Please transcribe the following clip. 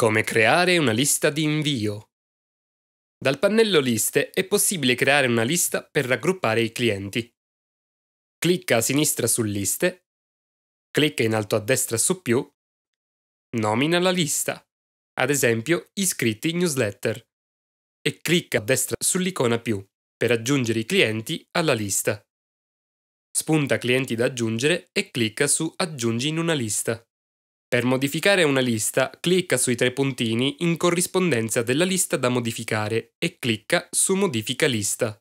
Come creare una lista di invio. Dal pannello Liste è possibile creare una lista per raggruppare i clienti. Clicca a sinistra su Liste, clicca in alto a destra su Più, nomina la lista, ad esempio iscritti newsletter, e clicca a destra sull'icona Più per aggiungere i clienti alla lista. Spunta clienti da aggiungere e clicca su Aggiungi in una lista. Per modificare una lista, clicca sui tre puntini in corrispondenza della lista da modificare e clicca su Modifica lista.